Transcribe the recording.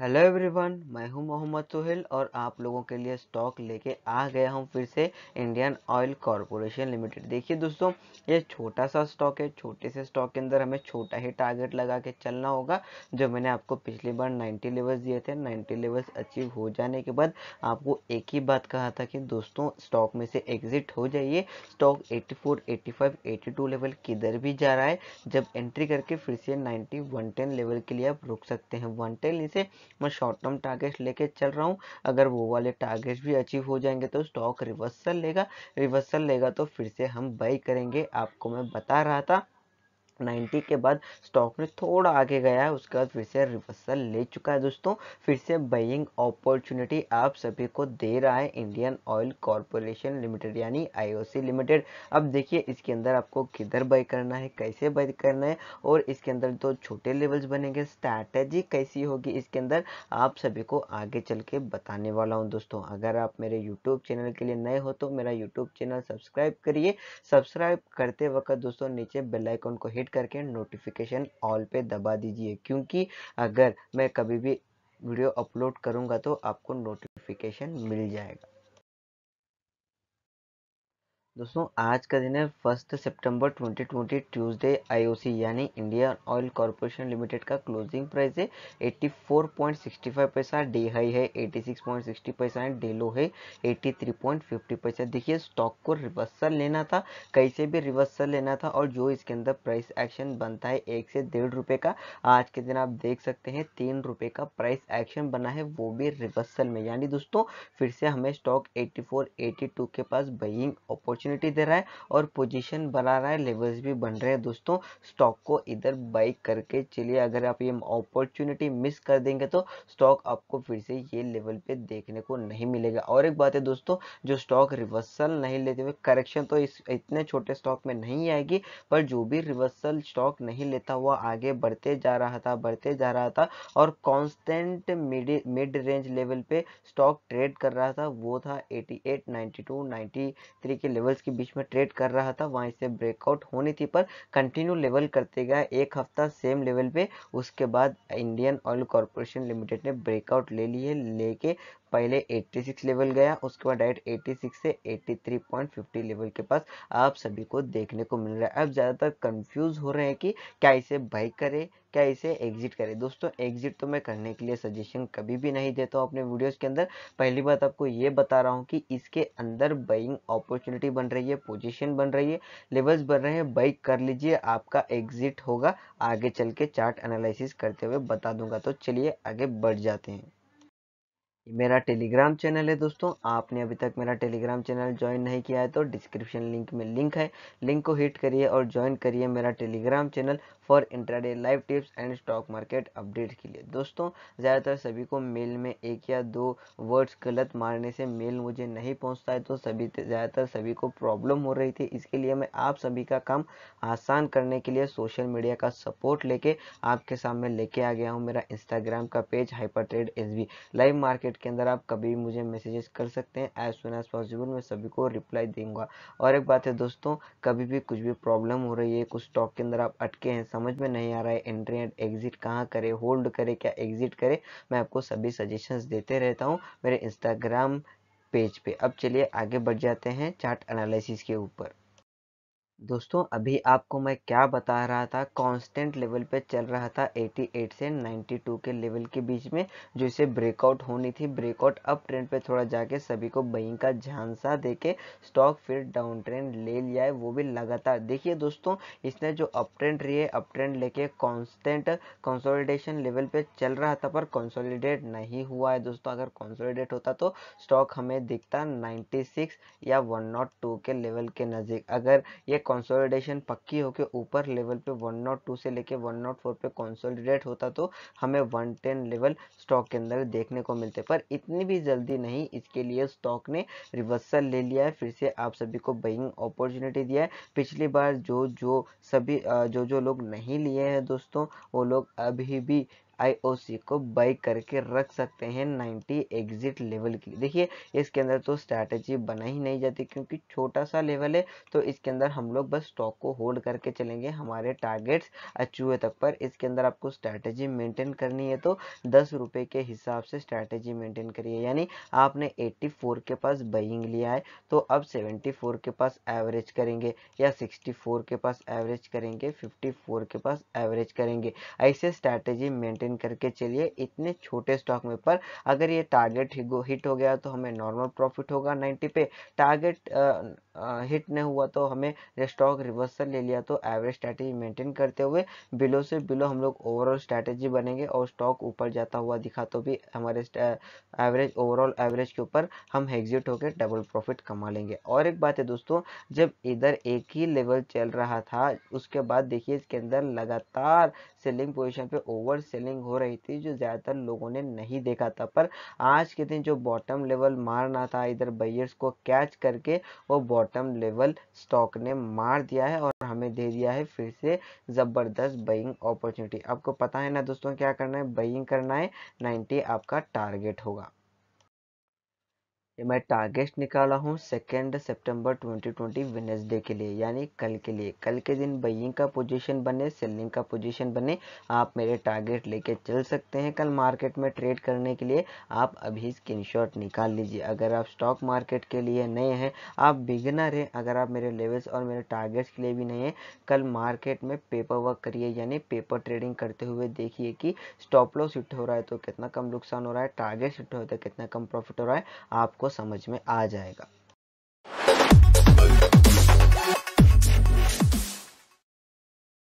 hello everyone मैं हूं मोहम्मद सुहेल और आप लोगों के लिए स्टॉक लेके आ गया हूं फिर से इंडियन ऑयल कॉरपोरेशन लिमिटेड देखिए दोस्तों ये छोटा सा स्टॉक है छोटे से स्टॉक के अंदर हमें छोटा ही टारगेट लगा के चलना होगा जो मैंने आपको पिछली बार 90 लेवल्स दिए थे 90 लेवल्स अचीव हो जाने के बाद आपको एक ही बात कहा था कि दोस्तों स्टॉक में से एग्जिट हो जाइए stock eighty four eighty level किधर भी जा रहा है जब एंट्री करके फिर से नाइन्टी वन लेवल के लिए आप रुक सकते हैं वन इसे मैं शॉर्ट टर्म टारगेट लेके चल रहा हूँ अगर वो वाले टारगेट भी अचीव हो जाएंगे तो स्टॉक रिवर्सल लेगा रिवर्सल लेगा तो फिर से हम बाई करेंगे आपको मैं बता रहा था नाइन्टी के बाद स्टॉक में थोड़ा आगे गया है उसके बाद फिर से रिवर्सल ले चुका है दोस्तों फिर से बाइंग अपॉर्चुनिटी आप सभी को दे रहा है इंडियन ऑयल कॉरपोरेशन लिमिटेड यानी आईओसी लिमिटेड अब देखिए इसके अंदर आपको किधर बाई करना है कैसे बाई करना है और इसके अंदर तो छोटे लेवल्स बनेंगे स्ट्रैटेजी कैसी होगी इसके अंदर आप सभी को आगे चल के बताने वाला हूँ दोस्तों अगर आप मेरे यूट्यूब चैनल के लिए नए हो तो मेरा यूट्यूब चैनल सब्सक्राइब करिए सब्सक्राइब करते वक्त दोस्तों नीचे बेलाइकॉन को हिट क्रिएट करके नोटिफिकेशन ऑल पे दबा दीजिए क्योंकि अगर मैं कभी भी वीडियो अपलोड करूँगा तो आपको नोटिफिकेशन मिल जाएगा दोस्तों आज का दिन है फर्स्ट सितंबर 2020 ट्यूसडे आईओसी यानी इंडियन ऑयल कॉर्पोरेशन लिमिटेड का क्लोजिंग प्राइस है 84.65 पैसा डे हाई है 86.60 पैसा एंड डे लो है 83.50 पैसा देखिए स्टॉक को रिवर्सल लेना था कैसे भी रिवर्सल लेना था और जो इसके अंदर प्राइस एक्शन बनता है एक से डेढ़ रुपये का आज के दिन आप देख सकते हैं तीन रुपये का प्राइस एक्शन बना है वो भी रिवर्सल में यानी दोस्तों फिर से हमें स्टॉक एट्टी फोर के पास बइंग अपॉर्चुनिटी अपॉर्चुनिटी दे रहा है और पोजीशन बना रहा है लेवल्स भी बन रहे हैं दोस्तों स्टॉक को इधर बाइक करके चलिए अगर आप ये अपॉर्चुनिटी मिस कर देंगे तो स्टॉक आपको फिर से ये लेवल पे देखने को नहीं मिलेगा और एक बात है दोस्तों जो स्टॉक रिवर्सल नहीं लेते हुए करेक्शन तो इस इतने छोटे स्टॉक में नहीं आएगी पर जो भी रिवर्सल स्टॉक नहीं लेता हुआ आगे बढ़ते जा रहा था बढ़ते जा रहा था और कॉन्स्टेंट मिड रेंज लेवल पे स्टॉक ट्रेड कर रहा था वो था 88, 92, 93 के लेवल लेवल्स के बीच में ट्रेड कर रहा था वहाँ से ब्रेकआउट होनी थी पर कंटिन्यू लेवल करते गए एक हफ्ता सेम लेवल पे उसके बाद इंडियन ऑयल कॉरपोरेशन लिमिटेड ने ब्रेकआउट ले ली है लेके पहले 86 लेवल गया उसके बाद डायरेक्ट 86 से 83.50 लेवल के पास आप सभी को देखने को मिल रहा है आप ज़्यादातर कंफ्यूज हो रहे हैं कि क्या इसे बाइक करें क्या इसे एग्जिट करें दोस्तों एग्जिट तो मैं करने के लिए सजेशन कभी भी नहीं देता हूँ अपने वीडियोस के अंदर पहली बात आपको ये बता रहा हूँ कि इसके अंदर बाइंग अपॉर्चुनिटी बन रही है पोजीशन बन रही है लेवल्स बन रहे हैं बाई कर लीजिए आपका एग्जिट होगा आगे चल के चार्ट एनालिसिस करते हुए बता दूंगा तो चलिए आगे बढ़ जाते हैं मेरा टेलीग्राम चैनल है दोस्तों आपने अभी तक मेरा टेलीग्राम चैनल ज्वाइन नहीं किया है तो डिस्क्रिप्शन लिंक में लिंक है लिंक को हिट करिए और ज्वाइन करिए मेरा Telegram channel for intraday live tips and stock market update के लिए दोस्तों ज़्यादातर सभी को मेल में एक या दो वर्ड्स गलत मारने से मेल मुझे नहीं पहुंचता है तो सभी ज़्यादातर सभी को प्रॉब्लम हो रही थी इसके लिए मैं आप सभी का काम आसान करने के लिए सोशल मीडिया का सपोर्ट लेके आपके सामने लेके आ गया हूँ मेरा इंस्टाग्राम का page hyper trades live market के अंदर आप कभी भी मुझे मैसेजेस कर सकते हैं एज सुन एज पॉसिबल मैं सभी को रिप्लाई दूंगा और एक बात है दोस्तों कभी भी कुछ भी प्रॉब्लम हो रही है कुछ स्टॉक के अंदर आप अटके हैं समझ में नहीं आ रहा है एंट्री एंड एग्जिट कहाँ करे होल्ड करे क्या एग्जिट करे मैं आपको सभी सजेशंस देते रहता हूँ मेरे इंस्टाग्राम पेज पे अब चलिए आगे बढ़ जाते हैं चार्ट एनालिसिस के ऊपर दोस्तों अभी आपको मैं क्या बता रहा था कांस्टेंट लेवल पे चल रहा था 88 से 92 के लेवल के बीच में जो इसे ब्रेकआउट होनी थी ब्रेकआउट अप ट्रेंड पे थोड़ा जाके सभी को बइंग का झांसा देके स्टॉक फिर डाउन ट्रेंड ले लिया है वो भी लगातार देखिए दोस्तों इसने जो अप ट्रेंड रही है अप ट्रेंड लेके कॉन्स्टेंट कंसोलिडेशन लेवल पे चल रहा था पर कंसोलिडेट नहीं हुआ है दोस्तों अगर कॉन्सोलीडेट होता तो स्टॉक हमें दिखता नाइन्टी या वन oh के लेवल के नज़दीक अगर ये कंसोलिडेशन पक्की होकर ऊपर लेवल पे 102 से लेके 104 पे कंसोलिडेट होता तो हमें 110 लेवल स्टॉक के अंदर देखने को मिलते पर इतनी भी जल्दी नहीं इसके लिए स्टॉक ने रिवर्सल ले लिया है फिर से आप सभी को बइंग अपॉर्चुनिटी दिया है पिछली बार जो जो सभी जो जो लोग नहीं लिए हैं दोस्तों वो लोग अभी भी आईओसी को बाई करके रख सकते हैं 90 एग्जिट लेवल की देखिए इसके अंदर तो स्ट्रैटेजी बना ही नहीं जाती क्योंकि छोटा सा लेवल है तो इसके अंदर हम लोग बस स्टॉक को होल्ड करके चलेंगे हमारे टारगेट्स अचूए तक पर इसके अंदर आपको स्ट्रैटेजी मेंटेन करनी है तो दस रुपये के हिसाब से स्ट्रैटेजी मेंटेन करिए यानी आपने एट्टी के पास बइंग लिया है तो अब सेवेंटी के पास एवरेज करेंगे या सिक्सटी के पास एवरेज करेंगे फिफ्टी के पास एवरेज करेंगे ऐसे स्ट्रैटेजी मेंटेन मेंटेन करके चलिए इतने छोटे स्टॉक में पर अगर ये टारगेट हिट हो गया तो हमें नॉर्मल प्रॉफिट होगा 90 पे टारगेट हिट नहीं हुआ तो हमें स्टॉक रिवर्सल ले लिया तो एवरेज स्ट्रैटेजी मेंटेन करते हुए बिलो से बिलो हम लोग ओवरऑल स्ट्रैटेजी बनेंगे और स्टॉक ऊपर जाता हुआ दिखा तो भी हमारे एवरेज ओवरऑल एवरेज के ऊपर हम एग्जिट होकर डबल प्रॉफिट कमा लेंगे और एक बात है दोस्तों जब इधर एक ही लेवल चल रहा था उसके बाद देखिए इसके अंदर लगातार सेलिंग पोजिशन पे ओवर सेलिंग हो रही थी जो ज़्यादातर लोगों ने नहीं देखा था पर आज के दिन जो बॉटम लेवल मारना था इधर बैयर्स को कैच करके वो बॉटम बॉटम लेवल स्टॉक ने मार दिया है और हमें दे दिया है फिर से ज़बरदस्त बइंग अपॉर्चुनिटी आपको पता है ना दोस्तों क्या करना है बइंग करना है 90 आपका टारगेट होगा ये मैं टारगेट निकाला हूँ सेकेंड सितंबर 2020 वेनेसडे के लिए यानी कल के लिए कल के दिन बइंग का पोजीशन बने सेलिंग का पोजीशन बने आप मेरे टारगेट लेके चल सकते हैं कल मार्केट में ट्रेड करने के लिए आप अभी स्क्रीन निकाल लीजिए अगर आप स्टॉक मार्केट के लिए नए हैं आप बिगनर हैं अगर आप मेरे लेवल्स और मेरे टारगेट्स के लिए भी नए हैं कल मार्केट में पेपर वर्क करिए यानी पेपर ट्रेडिंग करते हुए देखिए कि स्टॉप लॉस हिट हो रहा है तो कितना कम नुकसान हो रहा है टारगेट हिट हो रहा है तो कितना कम प्रॉफिट हो रहा है आपको आपको समझ में आ जाएगा